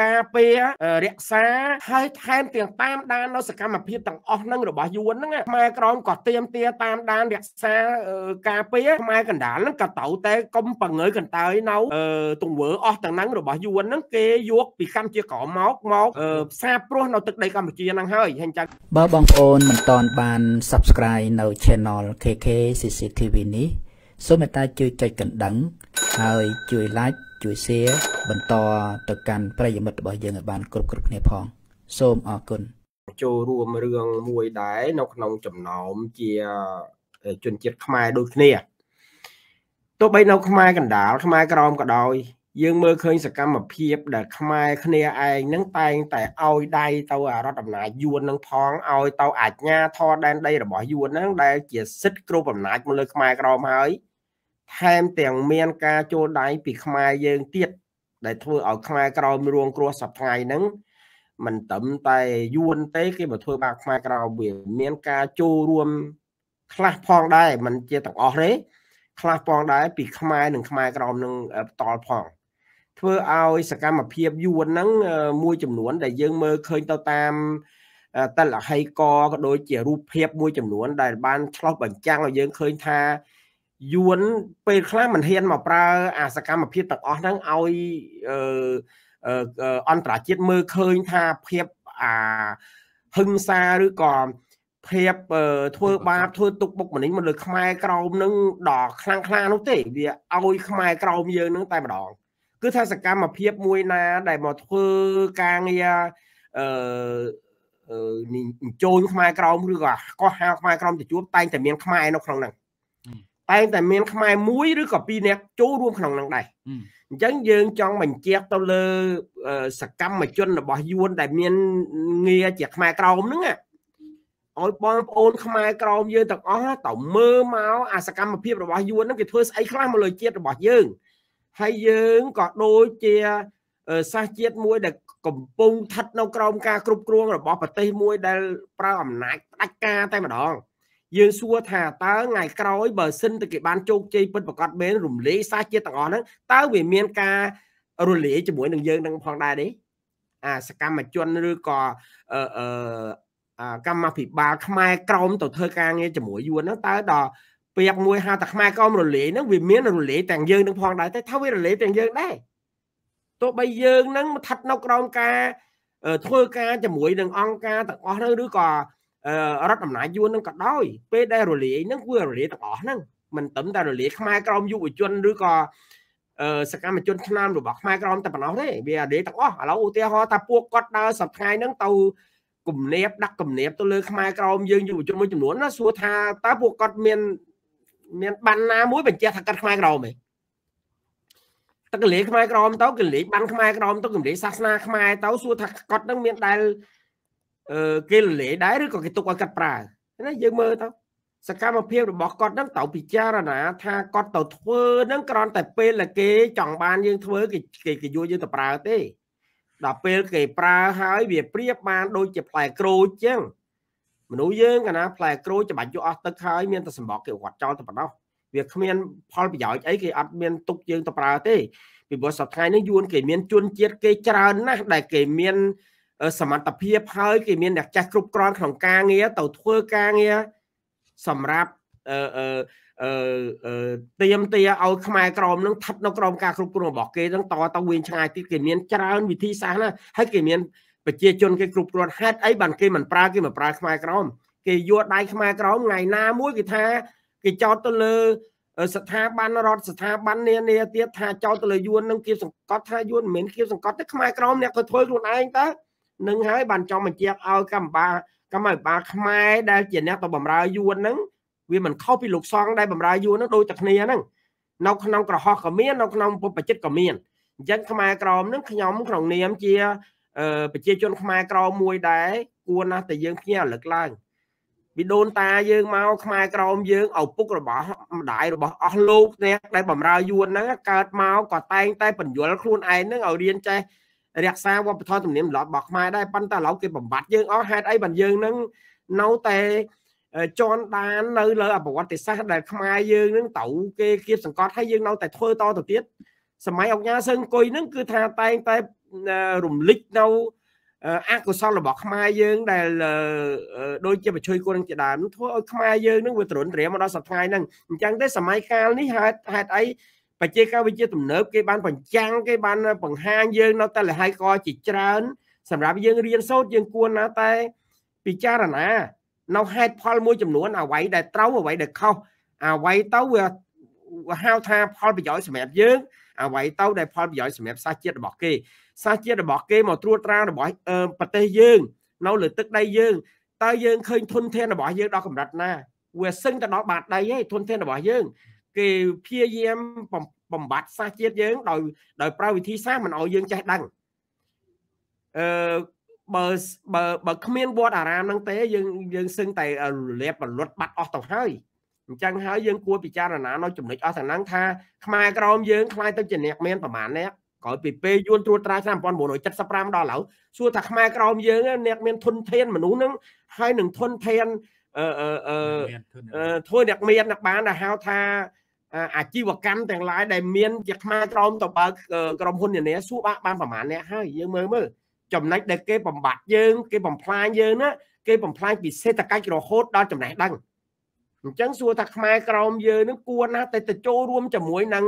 ការពាររក្សាហើយថែមទាំងតាមដាននៅសកម្មភាពទាំងអស់នឹងរបស់យួនហ្នឹងខ្មែរក្រមក៏ទៀមទាតាមដានរក្សាការពារខ្មែរកណ្ដាលហ្នឹងក៏ទៅតែកុំបង្ងើកន្តើយនៅទង្វើអស់ទាំងហ្នឹងរបស់យួនហ្នឹងគេយកពីកម្ពុជាក្រមមកមកផ្សារព្រោះនៅទឹកដីកម្ពុជាហ្នឹងហើយហើយចឹងបើបងប្អូនមិនតន់បាន Subscribe នៅ Channel KK CCTV នេះសូមមេត្តាជួយចុចកណ្ដឹងហើយជួយ like ជួយ share បន្តទៅកាន់ប្រិយមិត្តរបស់យើងឲ្យបាន គ្រប់គ្រប់គ្នាផង សូមអរគុណចូលរួមរឿងមួយដែរនៅក្នុងចំណោមជាជនជាតិខ្មែរដូចគ្នាទោះបីនៅខ្មែរកណ្ដាលខ្មែរក្រមក៏ដោយយើងមើលឃើញសកម្មភាព ដែលខ្មែរគ្នាឯងនឹង តែងតែឲ្យដៃទៅរដ្ឋអំណាចយួននឹងផងឲ្យទៅអាជ្ញាធរដែនដីរបស់យួននឹងដែលជាសិទ្ធិគ្រប់អំណាចមកលើខ្មែរក្រមហើយថែមទាំងមានការចូលដៃពីខ្មែរយើងទៀតដែលធ្វើឲ្យខ្មែរក្រោមរួងគ្រោះសប្ថ្ងៃហ្នឹងមិនត្រឹមតែយួនទេគេមកធ្វើបាបខ្មែរក្រោមវាមានការចូលរួមខ្លះផងដែរមិនជាទាំងអស់ទេខ្លះផងដែរពីខ្មែរនិងខ្មែរក្រមនឹងតល់ផង ធ្វើឲ្យសកម្មភាពយួនហ្នឹងមួយចំនួន ដែលយើងមើលឃើញទៅតាមតលហីកក៏ដូចជារូបភាពមួយចំនួនដែលបានឆ្លោះបញ្ចាំងឲ្យយើងឃើញថាយួនពេលខ្លះមិនហ៊ានមកប្រើ អាសកម្មភាពទាំងអស់ហ្នឹងឲ្យអន្តរជាតិមើលឃើញថាភាពអាហឹង្សាឬក៏ភាពធ្វើបាបធ្វើទុកបុកម្នេញមកលើខ្មែរក្រមនឹងដល់ខ្លាំងខ្លានោះទេវាឲ្យខ្មែរក្រមយើងនឹងតែម្ដងគឺថាសកម្មភាពមួយណាដែលមកធ្វើការងារអឺអញ្ជើញខ្មែរក្រមឬក៏កោះហៅខ្មែរក្រមទៅជួបតែងតែមានខ្មែរនៅក្នុងហ្នឹងតែតែមានខ្មែរមួយឬក៏ពីរនាក់ចូលរួមក្នុងនឹងដែរអញ្ចឹងយើងចង់បញ្ជាក់ទៅលើសកម្មជនរបស់យួន ដែលមានងារជាខ្មែរក្រមហ្នឹងឲ្យបងប្អូនខ្មែរក្រមយើងទាំងអស់ទៅមើលមកអាសកម្មភាពរបស់យួនហ្នឹងគេធ្វើស្អីខ្លះមកលើជាតិរបស់យើងហើយយើងក៏ដូចជាសាសជាតិមួយដែលកំពុងស្ថិតនៅក្រោមការគ្រប់គ្រងរបស់ប្រទេសមួយដែលប្រើអំណាចផ្ដាច់ការតែម្ដងយើងសួរថាតើថ្ងៃក្រោយបើសិនតែគេបានជោគជ័យពិតប្រកបមែនរំលាយសាសជាតិទាំងអស់ហ្នឹងតើវាមានការរលាយជាមួយ នឹងយើងនឹងផងដែរទេអាសកម្មជនឬក៏អឺអឺកម្មាភិបាលខ្មែរក្រមទៅធ្វើការងារជាមួយយួនហ្នឹងតើដល់ពាក្យមួយហៅថាខ្មែរក្រមរលាយហ្នឹងវាមានរលាយទាំងយើងនឹងផងដែរតែថាវារលាយទាំងយើងដែរទោះបីយើងហ្នឹងស្ថិតនៅក្រោមការធ្វើការជាមួយនឹងអង្គការទាំងអស់ហ្នឹងឬក៏រដ្ឋអំណាចយួននឹងក៏ដោយ ពេលដែលរលាយនឹងគឺរលាយទាំងអស់ហ្នឹងមិនត្រឹមតែរលាយខ្មែរក្រមយុវជនឬក៏សកម្មជនឆ្នាំរបស់ខ្មែរក្រមតែប៉ុណ្ណោះទេវារលាយទាំងអស់ឥឡូវឧទាហរណ៍ថាពួកគាត់ដើរសប្តាហ៍ហ្នឹងទៅគំនាបដាក់គំនាបទៅលើ ខ្មែរក្រមយើងយុវជនមួយចំនួនណាសួរថាតើពួកគាត់មានមានបានណាមួយ បញ្ជាក់ថាកាត់ខ្មែរក្រមទេតើកលិខ្មែរក្រមទៅកលិបានខ្មែរក្រមទៅកលិសាសនាខ្មែរទៅសួរថាគាត់នឹងមានដែលគេលលាយដែរឬក៏គេទុកឲ្យកាត់ប្រើណាយើងមើលទៅសកម្មភាពរបស់គាត់នឹងត្រូវពិចារណាថាគាត់ទៅធ្វើនឹងគ្រាន់តែពេលតែគេចង់បានយើងធ្វើគេគេយួរយើងទៅប្រើទេដល់ពេលគេប្រើហើយវាប្រៀបបានដូចជាផ្លែក្រូចចឹងមនុស្សយើងកាលណាផ្លែក្រូចច្បាច់យកអស់ទឹកហើយមានតែសម្បកគេគាត់ចោលទៅបណ្ដោះវាគ្មានផលប្រយោជន៍អីគេអត់មានទុកយើងទៅប្រើទេពីព្រោះសប្តាហ៍នេះយួនគេមានជួនជាតិគេច្រើនណាស់ដែលគេមានសមត្ថភាពហើយគេមានអ្នកចាស់គ្រប់គ្រាន់ក្នុងការងារទៅធ្វើការងារសម្រាប់អឺអឺអឺទៀមទាឲ្យខ្មែរក្រមនឹងថិតនៅក្រមការគ្រប់គ្រងរបស់គេនឹងតទៅវិញឆ្ងាយទៀតគេមានច្រើនវិធីសាស្ត្រណាហើយគេមានប្រជាជនគេគ្រប់គ្រាន់ហេតុអីបានគេមិនប្រើគេមិនប្រើខ្មែរក្រមគេយកដៃខ្មែរក្រមថ្ងៃណាមួយគេថាគេចោទទៅលើស្ថាប័នរដ្ឋស្ថាប័ននានាទៀតថាចោទទៅលើយួននឹងគៀបសង្កត់ថាយួនមិនមែនគៀបសង្កត់ទេខ្មែរក្រមអ្នកក៏ធ្វើខ្លួនឯងតើនឹងហើយបានចង់បញ្ជាក់ឲ្យកម្មាកម្មាបាលខ្មែរដែលជាអ្នកទៅបម្រើយួនហ្នឹងវាមិនខុសពីលោកសង្ឃដែលបម្រើយួនហ្នឹងដូចតែគ្នាហ្នឹងនៅក្នុងក្រហមក៏មាននៅក្នុងពុទ្ធបច្ចិតក៏មានអញ្ចឹងខ្មែរក្រមហ្នឹងខ្ញុំក្នុងនាមជាប្រជាជនខ្មែរក្រមមួយដែរគួរណាស់តែយើងភ្ញាក់រលឹកឡើងពីដូនតាយើងមកខ្មែរក្រមយើងឪពុករបស់ម្ដាយរបស់អស់លោកអ្នកដែលបម្រើយួនហ្នឹងកើតមកក៏តែងតែបញ្យលខ្លួនឯងហ្នឹងឲ្យរៀនចេះរក្សាវប្បធម៌ទំនៀមទម្លាប់របស់ខ្មែរដែរប៉ុន្តែឥឡូវគេបំបត្តិយើងអស់ហេតុអីបានយើងនឹងនៅតែជន់ដាននៅលើប្រវត្តិសាស្ត្រដែលខ្មែរយើងនឹងត្រូវគេគៀបសង្កត់ហើយយើងនៅតែធ្វើតទៅទៀតសម័យអង្គញាសឹងអង្គុយនឹងគឺថាតែងតែរំលឹកនៅអកុសលរបស់ខ្មែរយើងដែលដូចជាបជួយគួរនឹងជាដើមធ្វើឲ្យខ្មែរយើងនឹងវាទ្រុនទ្រាមមកដល់សប្តាហ៍ថ្ងៃហ្នឹងអញ្ចឹងទេសมัยកាលនេះហេតុហេតុអីបច្ចេកវិទ្យាទំនើបគេបានបញ្ចាំងគេបានបង្ហាញយើងនៅតែលហៃកជាច្រើនសម្រាប់យើងរៀនសូត្រយើងគួរណាតែពិចារណានៅហេតុផលមួយចំនួនអ្វីដែលត្រូវអ្វីដែលខុសអ្វីទៅវាហៅថាផលប្រយោជន៍សម្រាប់យើងអ្វីទៅដែលផលប្រយោជន៍សម្រាប់សាសជាតិរបស់គេសាសជាតិរបស់គេមកត្រួតត្រារបស់ប្រទេសយើងនៅលើទឹកដីយើងតើយើងឃើញធនធានរបស់យើងដល់កម្រិតណាវាសឹងទៅដល់បាតដៃឯងធនធានរបស់យើងគេព្យាយាមបំបត្តិសាសជាតិយើង ដោយដោយប្រើវិធីសាស្ត្រមិនឲ្យយើងចេះដឹងអឺបើបើបើគ្មានវត្តអារាមហ្នឹងទេយើងយើងសឹងតែលាបបលុតបាត់អស់ទៅហើយអញ្ចឹងហើយយើងគួរពិចារណានៅចំណុចអស់ទាំងហ្នឹងថាខ្មែរក្រមយើងខ្លាយទៅជាអ្នកមានប្រមាណអ្នកក្រោយពីពេលយួនត្រួតត្រាឆ្នាំ1975ដល់ឥឡូវសួរថាខ្មែរក្រមយើងអ្នក មានធនធានមនុស្សហ្នឹងហើយនឹងធនធានអឺអឺអឺធ្វើអ្នកមានអ្នកបានដែលហៅថាអាជីវកម្មទាំងឡាយដែលមានជាខ្មែរក្រមទៅបើកក្រុមហ៊ុននានាសួរបាក់បានប្រហែលអ្នកហើយយើងមើលមើលចំណុចដែលគេបំបត្តិយើង គេបំផ្លាញយើងណាគេបំផ្លាញពីសេដ្ឋកិច្ចរហូតដល់ចំណេះដឹងអញ្ចឹងសួរថាខ្មែរក្រមយើងនឹងគួរណាតែទៅចូលរួមជាមួយនឹង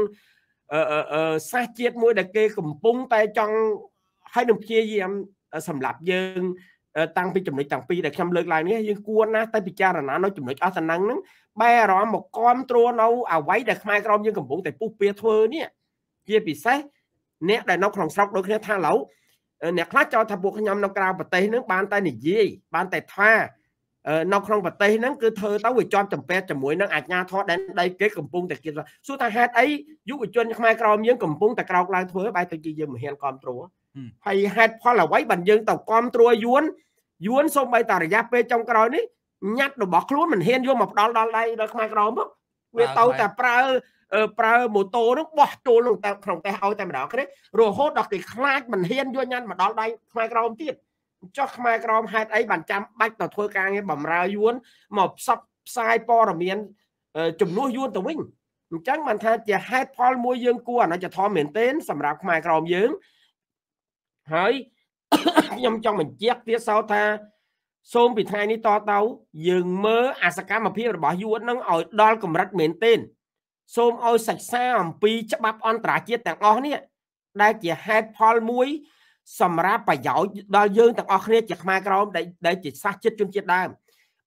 អឺសាសជាតិមួយដែលគេកំពុងតែចង់ឲ្យនឹងព្យាយាមសម្រាប់យើងតាំងពីចំណុចទាំងពីរដែលខ្ញុំលើកឡើងនេះយើងគួរណាស់តែពិចារណានៅចំណុចអសន័ងហ្នឹងបែរអារម្មណ៍មកគ្រប់គ្រងនៅអ្វីដែលខ្មែរក្រមយើងកំពុងតែពុះពៀធ្វើនេះជាពិសេសអ្នកដែលនៅក្នុងស្រុកដូចគ្នាថាឡូវអ្នកខ្លះចោទថាពួកខ្ញុំនៅក្រៅប្រទេសហ្នឹងបានតែនិយាយបានតែថានៅក្នុងប្រទេសហ្នឹងគឺធ្វើទៅវាជាប់ចម្ពាក់ជាមួយនឹងអាជ្ញាធរដែនដីគេកំពុងតែគិតសួរថាហេតុអីយុវជនខ្មែរក្រមយើងកំពុងតែក្រោកឡើងធ្វើបែរទៅជាយើងមិនហ៊ានគ្រប់គ្រងហើយហេតុផលអ្វីបានយើង ទៅគ្រប់ត្រួយយួនយួនសូម្បីតែរយៈពេលចុងក្រោយនេះញាត់របស់ខ្លួនមិនហ៊ានយកមកផ្ដាល់ដល់ដៃដល់ខ្មែរក្រមផងវាទៅតែប្រើប្រើម៉ូតូនឹងបោះទូលនឹងតែក្នុងតែឲ្យតែម្ដងគ្រារហូតដល់គេខ្លាចមិនហ៊ានយកញ៉ាំមកដល់ដៃខ្មែរក្រមទៀតចុះខ្មែរក្រមហេតុអីបានចាំបាច់ទៅធ្វើការងារបំរើយួនមកផ្សព្វផ្សាយព័ត៌មានចំនួនយួនទៅវិញអញ្ចឹងបានថា ជាហេតុផលមួយយើងគួរអនុចធម៌មែនទែនសម្រាប់ខ្មែរក្រមយើងហើយខ្ញុំចង់បញ្ជាក់ទៀតសោតថា សូមពីថ្ងៃនេះតទៅយើងមើលអាសកម្មភាពរបស់យួននឹងឲ្យដល់កម្រិតមែនទែនសូមឲ្យសិក្សាអំពីច្បាប់អន្តរជាតិទាំងអស់នេះដែលជាហេតុផលមួយ សម្រាប់ប្រយោជន៍ដល់យើងទាំងអស់គ្នាជាខ្មែរក្រមដែលជាសាសជាតិជនជាតិដើម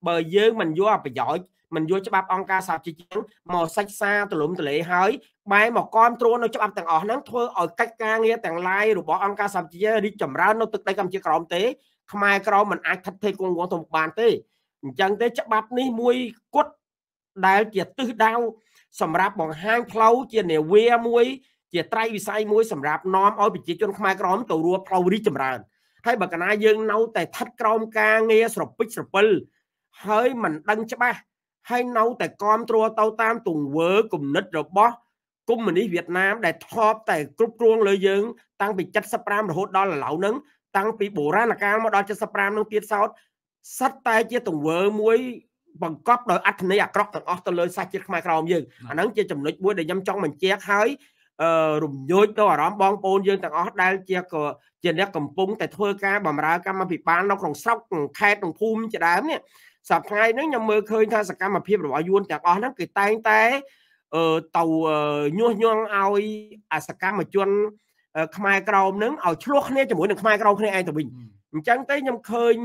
បើយើងមិនយកប្រយោជន៍មិនយកច្បាប់អង្គការសហជីវជាតិមកសិក្សាទូលំទូលាយហើយបែរមកគ្រប់គ្រងនៅច្បាប់ទាំងអស់ហ្នឹងធ្វើឲ្យកិច្ចការងារទាំងឡាយរបស់អង្គការសហជីវជាតិរីកចម្រើននៅទឹកដីកម្ពុជាក្រោមទេខ្មែរក្រោមមិនអាចថិតថេរគង់វងទៅបានទេអញ្ចឹងទេច្បាប់នេះមួយគត់ដែលជាទិសដៅសម្រាប់បង្ហាញផ្លូវជានាវាមួយជាត្រៃវិស័យមួយសម្រាប់នាំឲ្យប្រជាជនខ្មែរក្រមទៅរួចផ្លូវរីកចម្រើនហើយបើកណាយើងនៅតែថិតក្រោមការងារស្រពិចស្រពិលហើយមិនដឹងច្បាស់ហើយនៅតែគ្រប់គ្រងទៅតាមទង្វើគំនិតរបស់កុម្មុយនីសវៀតណាមដែលថប់តែគ្រប់គ្រងលើយើងតាំងពី75រហូតដល់ឥឡូវហ្នឹងតាំងពីបុរាណកាលមកដល់75នឹងទៀតសោតសិតតែជាទង្វើមួយបង្កប់ដោយអត្ថន័យអាក្រក់ទាំងអស់ទៅលើសាសជាតិខ្មែរក្រមយើងអាហ្នឹងជាចំណុចមួយដែលខ្ញុំចង់បញ្ជាក់ហើយអឺរំញោចទៅអារម្មណ៍បងប្អូនយើងទាំងអស់ដែលជាក៏ជាអ្នកកំពុងតែធ្វើការបំរើកម្មវិបាលនៅក្នុងស្រុកក្នុងខេត្តក្នុងភូមិជាដើមនេះសប្តាហ៍ហ្នឹងខ្ញុំមើលឃើញថាសកម្មភាពរបស់យួនទាំងអស់ហ្នឹងគេតែងតែអឺទៅញុះញង់ឲ្យអាសកម្មជនខ្មែរក្រមហ្នឹងឲ្យឆ្លោះគ្នាជាមួយនឹងខ្មែរក្រមគ្នាឯងទៅវិញអញ្ចឹងទៅខ្ញុំឃើញ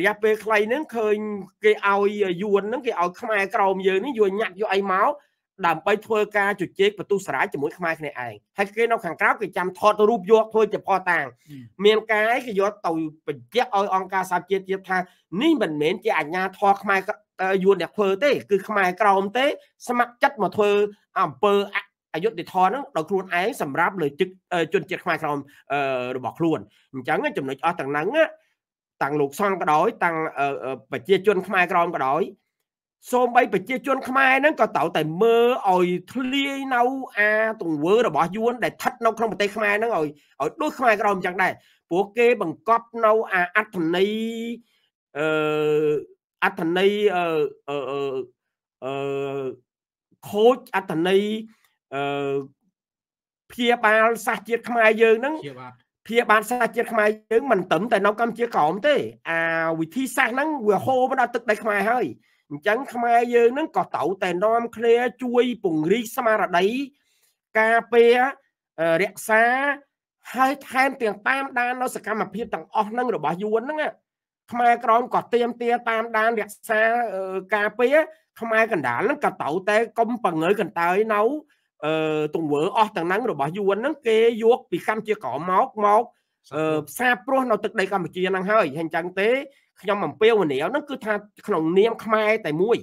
រយៈពេលខ្លីហ្នឹងឃើញ គេឲ្យយួនហ្នឹងគេឲ្យខ្មែរក្រមយើងនេះយួនញាត់យកអីមកដើម្បីធ្វើការជជែកបន្ទុះស្រាយជាមួយខ្មែរគ្នាឯងហើយគេនៅខាងក្រៅគេចាំថតរូបយកធ្វើជាផតាំងមានកាយគេយកទៅបញ្ជាក់ឲ្យអង្គការសហជាតិទៀតថានេះមិនមែនជាអាជ្ញាធរខ្មែរយួនអ្នកធ្វើទេគឺខ្មែរក្រមទេស្ម័គ្រចិត្តមកធ្វើអំពើអយុធធនហ្នឹងដោយខ្លួនឯងសម្រាប់លើជិតជនជាតិខ្មែរក្រមរបស់ខ្លួនអញ្ចឹងចំណុចអស់ទាំងហ្នឹងតាំងលោកសនក៏ដោយតាំងប្រជាជនខ្មែរក្រមក៏ដោយសូម្បីប្រជាជនខ្មែរហ្នឹងក៏ត្រូវតែមើលឲ្យ ធ្លាយនៅអាទង្វើរបស់យួនដែលស្ថិតនៅក្នុងប្រទេសខ្មែរហ្នឹងឲ្យឲ្យដូចខ្មែរក្រមអញ្ចឹងដែរព្រោះគេបង្កប់នៅអាអត្ថន័យអឺអត្ថន័យអឺអឺខូចអត្ថន័យអឺព្យាបាលសាសជាតិខ្មែរយើងហ្នឹងព្យាបាលសាសជាតិខ្មែរយើងមិនត្រឹមតែនៅកម្ពុជាក្រមទេអាវិធីសាស្ត្រហ្នឹងវាហូរមកដល់ទឹកដីខ្មែរហើយអញ្ចឹងខ្មែរយើងហ្នឹងក៏ត្រូវតែនាំគ្នាជួយពង្រីកស្មារតីការពាររក្សាហើយថែមទាំងតាមដាននៅសកម្មភាពទាំងអស់ហ្នឹងរបស់យួនហ្នឹងខ្មែរក្រមក៏ទៀមទាតាមដានរក្សាការពារខ្មែរកណ្ដាលហ្នឹងក៏ត្រូវតែកុំបង្ើយកន្តើយនៅអឺទង្វើអស់ទាំងហ្នឹងរបស់យួនហ្នឹងគេយកពីកម្ពុជាក្រមមកមកផ្សារព្រោះនៅទឹកដីកម្ពុជាហ្នឹងហើយហើយអញ្ចឹងទេខ្ញុំអំពាវនាវហ្នឹងគឺថាក្នុងនាមខ្មែរតែមួយ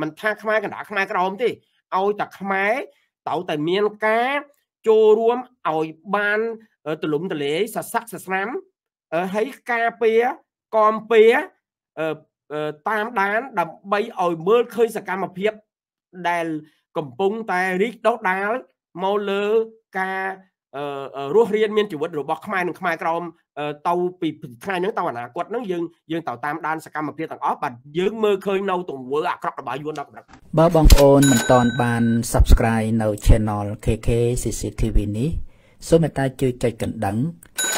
មិនថាខ្មែរកណ្ដាលខ្មែរក្រមទេឲ្យតែខ្មែរតោតែមានការចូលរួមឲ្យបានទលំទលាយសស័កសស្នាមហើយការពារកមពារតាមដានដើម្បីឲ្យមើលឃើញសកម្មភាពដែលកំពុងតែរីកដុះដាលមកលើការរស់រៀនមានជីវិតរបស់ខ្មែរនិងខ្មែរក្រមទៅពីថ្ងៃហ្នឹងទៅអនាគតហ្នឹងយើងយើងទៅតាមដានសកម្មភាពទាំងអស់បាទយើងមើលឃើញនៅទង្វើអាក្រក់របស់យួនដល់កម្រិតបើបងប្អូនមិនទាន់បាន Subscribe នៅ Channel KK CCTV នេះសូមមេត្តាជួយចុចកណ្ដឹង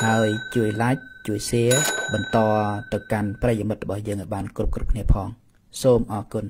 ហើយជួយ Like ជួយ Share បន្តទៅកាន់ប្រិយមិត្តរបស់យើងឲ្យបាន គ្រប់គ្រប់គ្នាផង សូមអរគុណ